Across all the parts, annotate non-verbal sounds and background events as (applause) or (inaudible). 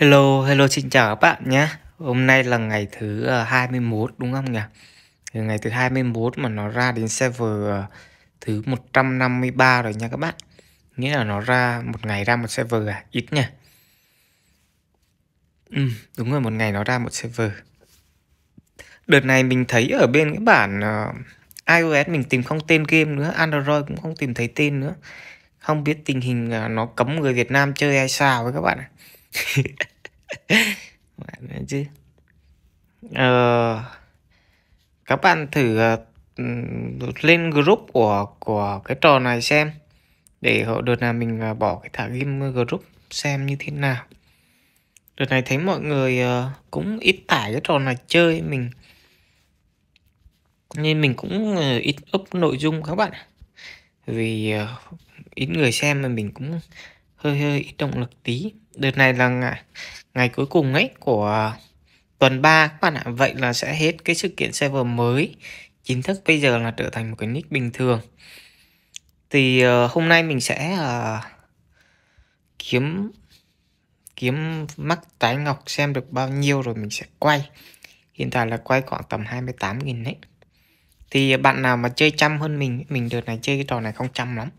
Hello, hello xin chào các bạn nhé Hôm nay là ngày thứ 21 ờ, đúng không nhỉ? Thì ngày thứ 21 mà nó ra đến server ờ, thứ 153 rồi nha các bạn Nghĩa là nó ra một ngày ra một server à? Ít nhỉ? Ừ, đúng rồi, một ngày nó ra một server Đợt này mình thấy ở bên cái bản ờ, iOS mình tìm không tên game nữa Android cũng không tìm thấy tên nữa Không biết tình hình nó cấm người Việt Nam chơi hay sao với các bạn ạ à? bạn (laughs) nữa chứ ờ, các bạn thử uh, lên group của của cái trò này xem để đợt nào mình ờ, bỏ cái thả game group xem như thế nào đợt này thấy mọi người uh, cũng ít tải cái trò này chơi mình nên mình cũng uh, ít up nội dung các bạn vì uh, ít người xem mà mình cũng hơi hơi ít động lực tí đợt này là ngày, ngày cuối cùng ấy của tuần 3 các bạn ạ. Vậy là sẽ hết cái sự kiện server mới. Chính thức bây giờ là trở thành một cái nick bình thường. Thì uh, hôm nay mình sẽ uh, kiếm kiếm mắc tái ngọc xem được bao nhiêu rồi mình sẽ quay. Hiện tại là quay khoảng tầm 28.000 đấy. Thì bạn nào mà chơi chăm hơn mình, mình đợt này chơi cái trò này không chăm lắm.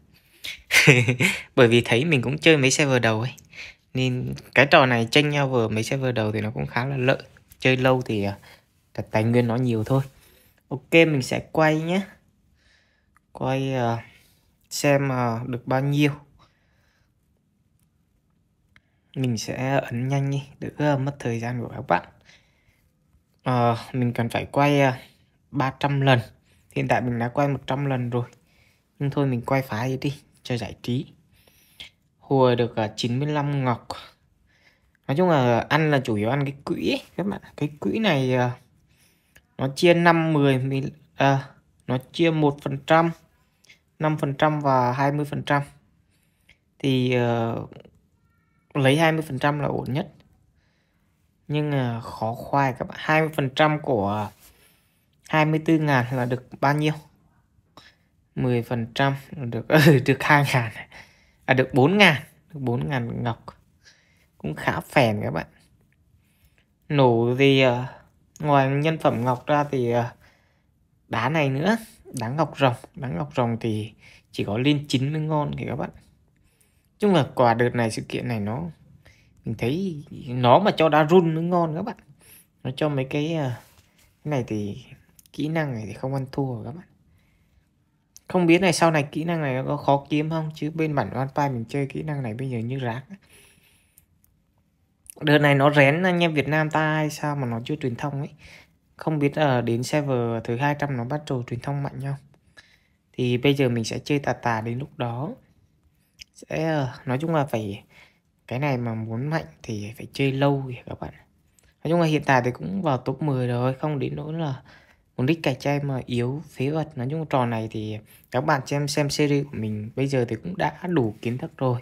(laughs) Bởi vì thấy mình cũng chơi mấy server đầu ấy nên cái trò này tranh nhau vừa mấy server đầu thì nó cũng khá là lợi chơi lâu thì à, cả tài nguyên nó nhiều thôi ok mình sẽ quay nhé quay uh, xem uh, được bao nhiêu mình sẽ ấn nhanh đi đỡ uh, mất thời gian của các bạn à, mình cần phải quay uh, 300 lần hiện tại mình đã quay 100 lần rồi nhưng thôi mình quay phá đi cho giải trí Hùa được 95 à, ngọc Nói chung là ăn là chủ yếu ăn cái quỹ ấy, các bạn Cái quỹ này nó chia 5, 10, 10 à, nó chia 1%, 5% à, và 20% thì uh, lấy 20% là ổn nhất nhưng uh, khó khoai các bạn 20% của 24 ngàn là được bao nhiêu 10% được (laughs) ừ, được 2 ngàn à được 4 ngàn được 4.000 ngọc cũng khá phèn các bạn nổ gì ờ, ngoài nhân phẩm ngọc ra thì ờ, đá này nữa đá ngọc rồng đá ngọc rồng thì chỉ có lên chín mới ngon thì các bạn chung là quả đợt này sự kiện này nó mình thấy nó mà cho đá run nó ngon các bạn nó cho mấy cái, ờ, cái này thì kỹ năng này thì không ăn thua các bạn không biết này sau này kỹ năng này nó có khó kiếm không chứ bên bản one mình chơi kỹ năng này bây giờ như rác đợt này nó rén anh em Việt Nam ta hay sao mà nó chưa truyền thông ấy không biết ở ờ, đến server thứ 200 nó bắt đầu truyền thông mạnh không thì bây giờ mình sẽ chơi tà tà đến lúc đó sẽ ờ, nói chung là phải cái này mà muốn mạnh thì phải chơi lâu kìa các bạn nói chung là hiện tại thì cũng vào top 10 rồi không đến nỗi là Mục đích cạnh tranh mà yếu phế vật nói chung trò này thì các bạn cho em xem series của mình bây giờ thì cũng đã đủ kiến thức rồi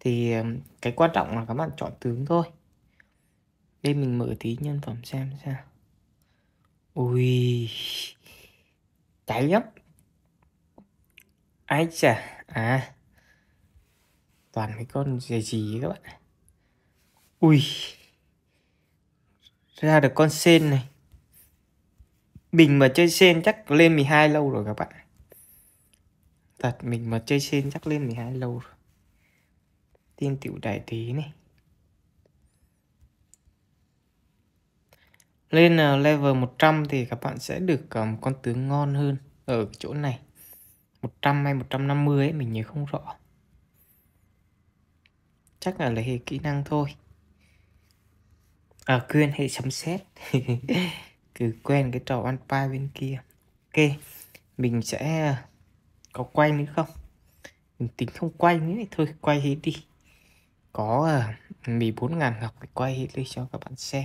thì cái quan trọng là các bạn chọn tướng thôi đây mình mở tí nhân phẩm xem sao ui cháy lắm ai chà à toàn mấy con gì gì các bạn ui ra được con sen này mình mà chơi sen chắc lên 12 lâu rồi các bạn thật mình mà chơi sen chắc lên 12 lâu rồi tiên tiểu đại tí này lên à, level 100 thì các bạn sẽ được à, một con tướng ngon hơn ở chỗ này 100 hay 150 ấy mình nhớ không rõ chắc là lấy hệ kỹ năng thôi à quên hệ sấm xét. (laughs) cứ quen cái trò ăn pa bên kia ok mình sẽ ờ, có quay nữa không mình tính không quay nữa thì thôi quay hết đi có uh, bốn ngàn ngọc để quay hết đi cho các bạn xem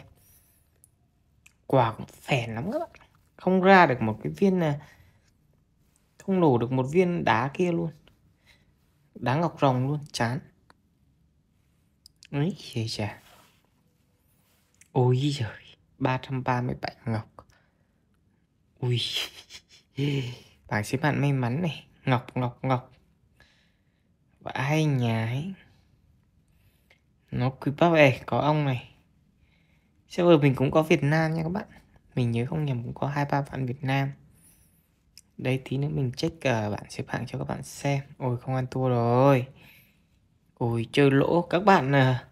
quả cũng phèn lắm các bạn không ra được một cái viên ờ, không nổ được một viên đá kia luôn đá ngọc rồng luôn chán ấy chà ôi giời 330 bạch ngọc Ui (laughs) bạn xếp bạn may mắn này Ngọc ngọc ngọc Và ai nhà ấy Nó quý bác ấy Có ông này Server mình cũng có Việt Nam nha các bạn Mình nhớ không nhầm cũng có hai ba bạn Việt Nam Đây tí nữa mình check uh, bạn xếp hạng cho các bạn xem Ôi không ăn thua rồi Ôi chơi lỗ các bạn à.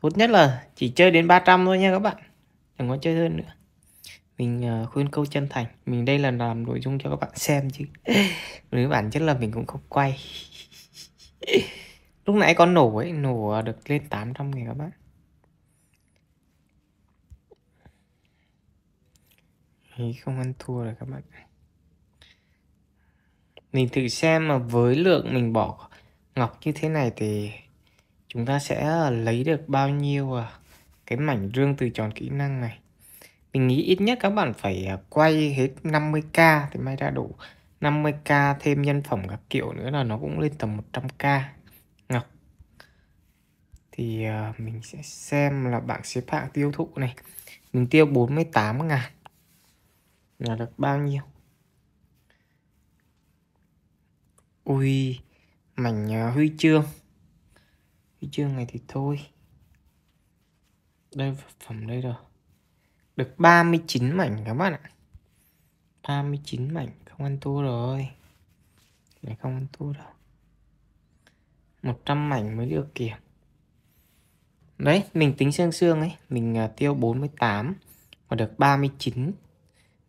Tốt nhất là chỉ chơi đến 300 thôi nha các bạn chẳng có chơi hơn nữa mình ờ, khuyên câu chân thành mình đây là làm nội dung cho các bạn xem chứ nếu bản chất là mình cũng không quay lúc nãy con nổ ấy nổ được lên 800 nghìn các bạn không ăn thua rồi các bạn mình thử xem mà với lượng mình bỏ ngọc như thế này thì chúng ta sẽ lấy được bao nhiêu à cái mảnh rương từ tròn kỹ năng này mình nghĩ ít nhất các bạn phải à, quay hết 50k thì may ra đủ 50k thêm nhân phẩm các kiểu nữa là nó cũng lên tầm 100k ngọc thì à, mình sẽ xem là bảng xếp hạng tiêu thụ này mình tiêu 48 ngàn là được bao nhiêu ui mảnh à, huy chương huy chương này thì thôi đây phẩm đây rồi được 39 mảnh các bạn ạ 39 mảnh không ăn thua rồi này không ăn thua đâu 100 mảnh mới được kìa đấy mình tính xương xương ấy mình uh, tiêu 48 và được 39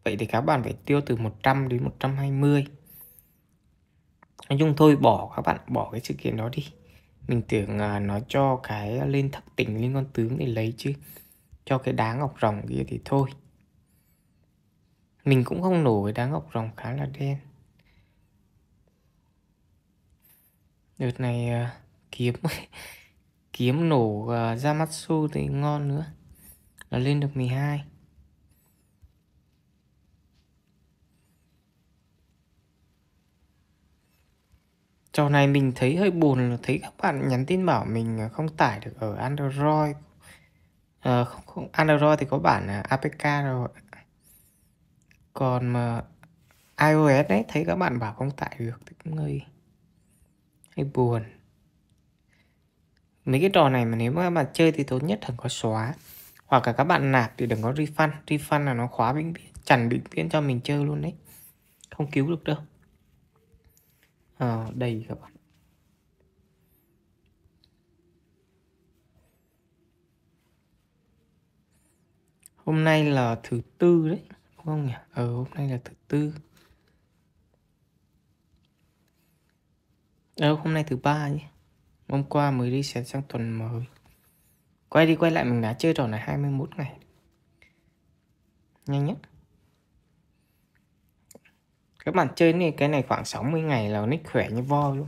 vậy thì các bạn phải tiêu từ 100 đến 120 nói chung thôi bỏ các bạn bỏ cái sự kiện đó đi mình tưởng à, nó cho cái lên thất tỉnh lên con tướng để lấy chứ cho cái đá ngọc rồng kia thì thôi mình cũng không nổ cái đá ngọc rồng khá là đen đợt này à, kiếm (laughs) kiếm nổ ra à, mắt xu thì ngon nữa là lên được 12 Trò này mình thấy hơi buồn là thấy các bạn nhắn tin bảo mình à, không tải được ở Android. À, không, không, Android thì có bản à, APK rồi. Còn mà iOS đấy thấy các bạn bảo không tải được thì cũng hơi hơi buồn. Mấy cái trò này mà nếu mà các bạn chơi thì tốt nhất đừng có xóa hoặc là các bạn nạp thì đừng có refund, refund là nó khóa vĩnh viễn, chằn vĩnh viễn cho mình chơi luôn đấy. Không cứu được đâu à, đây các bạn hôm nay là thứ tư đấy đúng không nhỉ ờ hôm nay là thứ tư ờ hôm nay thứ ba nhé hôm qua mới đi xén sang tuần mới quay đi quay lại mình đã chơi trò này 21 ngày nhanh nhất các bạn chơi này cái này khoảng 60 ngày là nick khỏe như vo luôn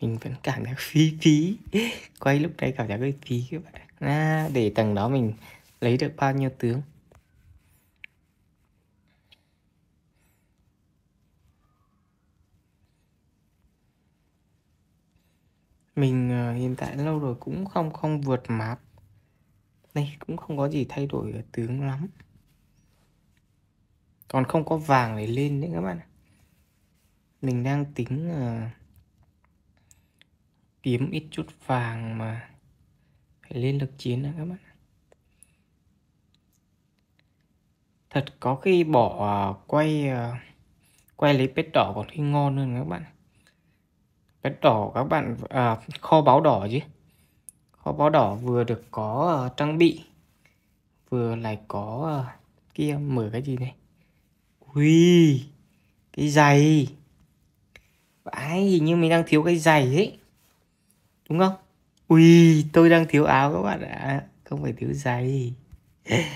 mình vẫn cảm giác phí phí (laughs) quay lúc này cảm giác hơi phí các bạn à, để tầng đó mình lấy được bao nhiêu tướng mình uh, hiện tại lâu rồi cũng không không vượt map đây cũng không có gì thay đổi ở tướng lắm còn không có vàng để lên nữa các bạn mình đang tính uh, kiếm ít chút vàng mà phải lên lực chiến nữa các bạn thật có khi bỏ uh, quay uh, quay lấy pet đỏ còn khi ngon hơn các bạn pet đỏ các bạn à, kho báo đỏ chứ kho báo đỏ vừa được có uh, trang bị vừa lại có uh, kia mở cái gì đây? Huy Cái giày Vãi hình như mình đang thiếu cái giày ấy Đúng không Ui tôi đang thiếu áo các bạn ạ Không phải thiếu giày (laughs)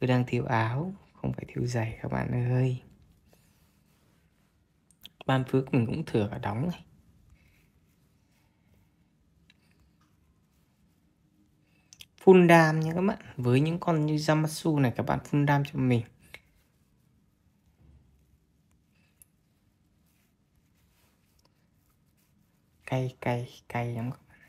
Tôi đang thiếu áo Không phải thiếu giày các bạn ơi Ban Phước mình cũng thừa cả đóng này Full đam nha các bạn Với những con như Zamasu này các bạn full đam cho mình cay cay cay lắm các bạn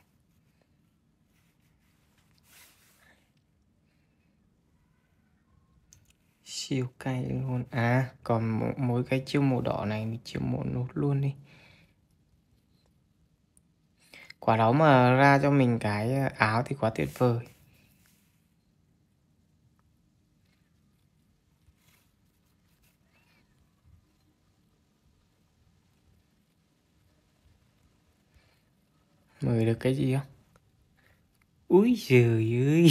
siêu cay luôn à còn mỗi cái chiếc màu đỏ này mình chiêu một nốt luôn đi quả đó mà ra cho mình cái à, áo thì quá tuyệt vời mời được cái gì không úi giời ơi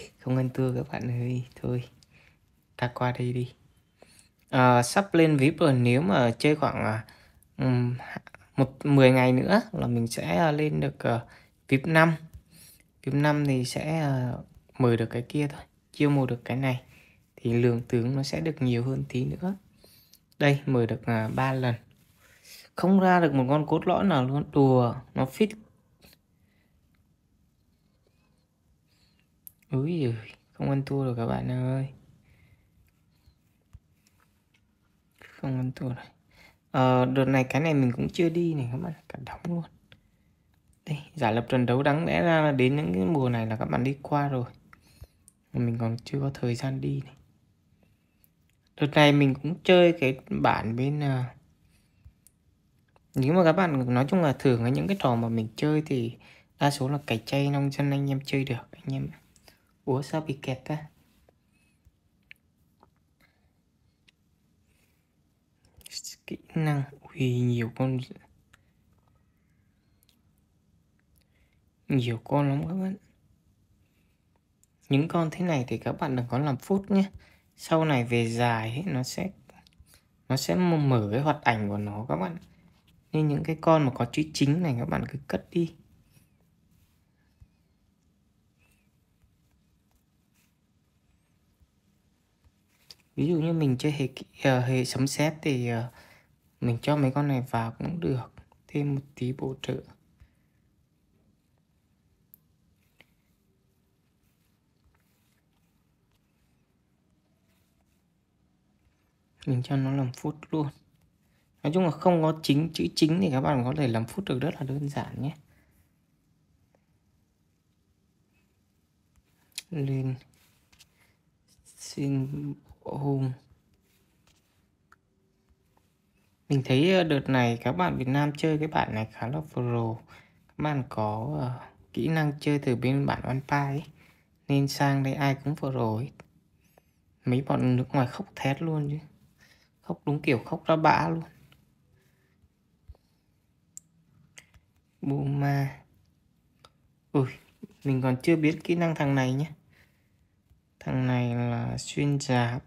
(laughs) không ăn thua các bạn ơi thôi ta qua đây đi à, sắp lên vip rồi nếu mà chơi khoảng um, một 10 ngày nữa là mình sẽ à, lên được uh, vip 5 vip 5 thì sẽ uh, mời được cái kia thôi chưa mộ được cái này thì lượng tướng nó sẽ được nhiều hơn tí nữa đây mời được uh, lần không ra được một con cốt lõi nào luôn đùa nó fit ui giời không ăn thua được các bạn ơi không ăn thua rồi à, ờ, đợt này cái này mình cũng chưa đi này các bạn cả đóng luôn đây giả lập trận đấu đáng lẽ ra là đến những cái mùa này là các bạn đi qua rồi mình còn chưa có thời gian đi này đợt này mình cũng chơi cái bản bên uh, nếu mà các bạn nói chung là thường ở những cái trò mà mình chơi thì đa số là cày chay nông dân anh em chơi được anh em ủa sao bị kẹt ta kỹ năng ui nhiều con nhiều con lắm các bạn những con thế này thì các bạn đừng có làm phút nhé sau này về dài ấy, nó sẽ nó sẽ mở cái hoạt ảnh của nó các bạn nên những cái con mà có chữ chính này các bạn cứ cất đi ví dụ như mình chơi hệ ờ, hệ sấm sét thì ờ, mình cho mấy con này vào cũng được thêm một tí bổ trợ mình cho nó làm phút luôn nói chung là không có chính chữ chính thì các bạn có thể làm phút được rất là đơn giản nhé lên xin hùng mình thấy ờ, đợt này các bạn Việt Nam chơi cái bản này khá là pro các bạn có uh, kỹ năng chơi từ bên bản OnePie ấy. nên sang đây ai cũng pro ấy. mấy bọn nước ngoài khóc thét luôn chứ khóc đúng kiểu khóc ra bã luôn Buma Ui Mình còn chưa biết kỹ năng thằng này nhé Thằng này là xuyên giáp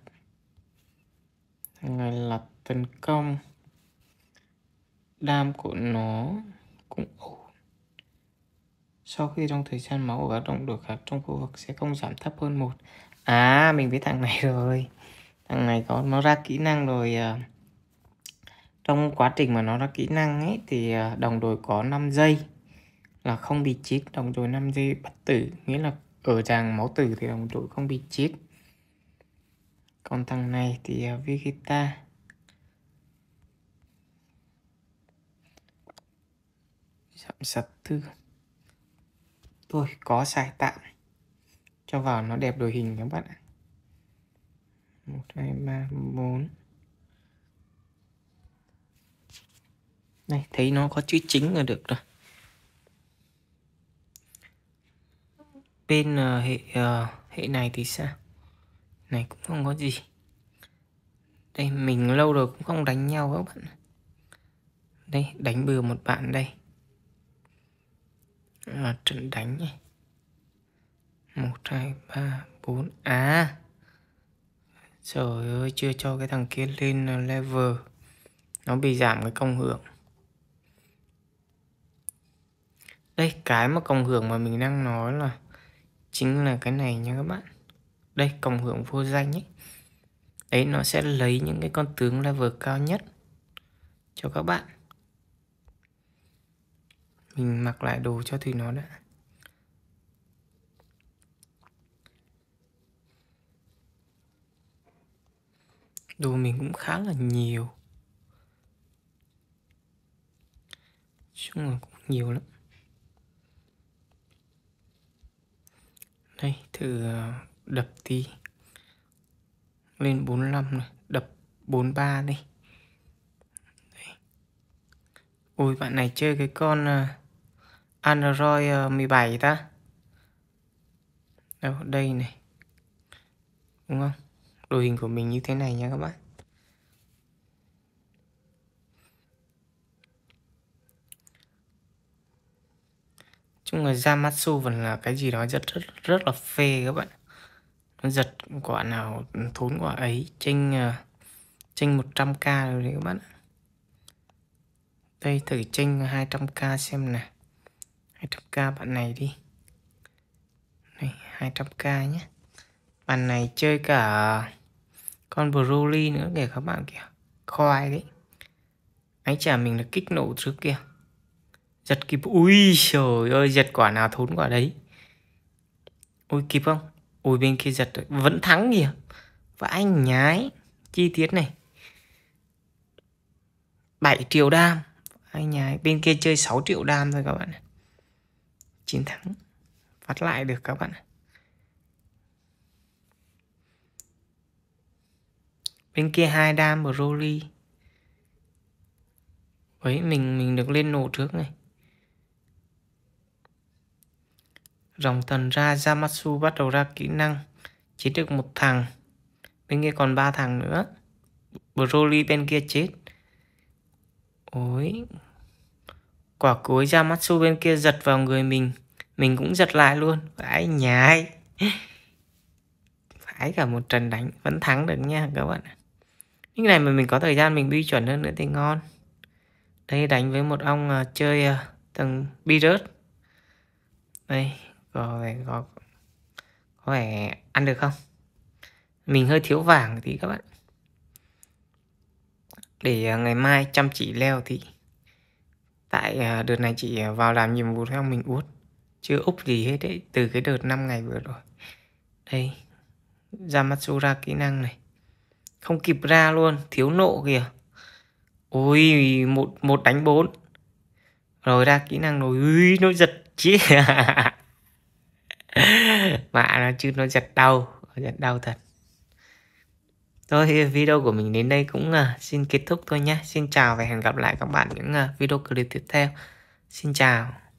Thằng này là tấn công Đam của nó cũng ổn Sau khi trong thời gian máu của các động đồ khác trong khu vực sẽ không giảm thấp hơn một À mình biết thằng này (laughs) rồi Thằng này có nó ra kỹ năng rồi à trong quá trình mà nó ra kỹ năng ấy thì ờ, đồng đội có 5 giây là không bị chết đồng đội 5 giây bất tử nghĩa là ở dạng máu tử thì đồng đội không bị chết còn thằng này thì ờ, Vegeta giảm sập thư tôi có sai tạm cho vào nó đẹp đội hình các bạn ạ một hai ba bốn Này, thấy nó có chữ chính là được rồi. Bên uh, hệ uh, hệ này thì sao? Này cũng không có gì. Đây, mình lâu rồi cũng không đánh nhau các bạn. Đây, đánh bừa một bạn đây. À, trận đánh này. 1, 2, 3, 4. À! Trời ơi, chưa cho cái thằng kia lên ờ, level. Nó bị giảm cái công hưởng. đây cái mà cộng hưởng mà mình đang nói là chính là cái này nha các bạn đây cộng hưởng vô danh ấy đấy nó sẽ lấy những cái con tướng level cao nhất cho các bạn mình mặc lại đồ cho thì nó đã đồ mình cũng khá là nhiều chung là cũng nhiều lắm đây thử ờ, đập tí lên 45 này đập 43 đây đây ôi bạn này chơi cái con ờ, Android 17 ờ, ta đâu đây này đúng không đồ hình của mình như thế này nha các bạn chứ người Yamatsu vẫn là cái gì đó rất rất, rất là phê các bạn nó giật quả nào thốn quả ấy tranh à, tranh 100k rồi đấy các bạn đây thử tranh 200k xem nè 200k bạn này đi này 200k nhé bạn này chơi cả con Broly nữa kìa các bạn kìa khoai đấy ấy chả mình là kích nổ trước kia. Giật kịp Ui trời ơi giật quả nào thốn quả đấy Ui kịp không Ui bên kia giật vẫn thắng kìa Và anh nhái Chi tiết này 7 triệu đam Anh nhái bên kia chơi 6 triệu đam thôi các bạn chiến thắng Phát lại được các bạn Bên kia hai đam Broly ấy mình mình được lên nổ trước này dòng thần ra Yamatsu bắt đầu ra kỹ năng chỉ được một thằng bên kia còn ba thằng nữa Broly bên kia chết ôi quả cối Yamatsu bên kia giật vào người mình mình cũng giật lại luôn phải nhái phải (laughs) cả một trận đánh vẫn thắng được nha các bạn những này mà mình có thời gian mình bi chuẩn hơn nữa thì ngon đây đánh với một ông uh, chơi uh, tầng bi rớt đây rồi có có vẻ ăn được không mình hơi thiếu vàng thì các bạn để à, ngày mai chăm chỉ leo thì tại à, đợt này chị à, vào làm nhiệm vụ theo mình út chưa úp gì hết đấy từ cái đợt 5 ngày vừa rồi đây Yamatsura kỹ năng này không kịp ra luôn thiếu nộ kìa ôi một một đánh bốn rồi ra kỹ năng rồi ui nó giật chết (laughs) mạ nó chứ nó giật đau ờ, giật đau thật Thôi video của mình đến đây cũng uh, xin kết thúc thôi nhé. Xin chào và hẹn gặp lại các bạn những uh, video clip tiếp theo. Xin chào.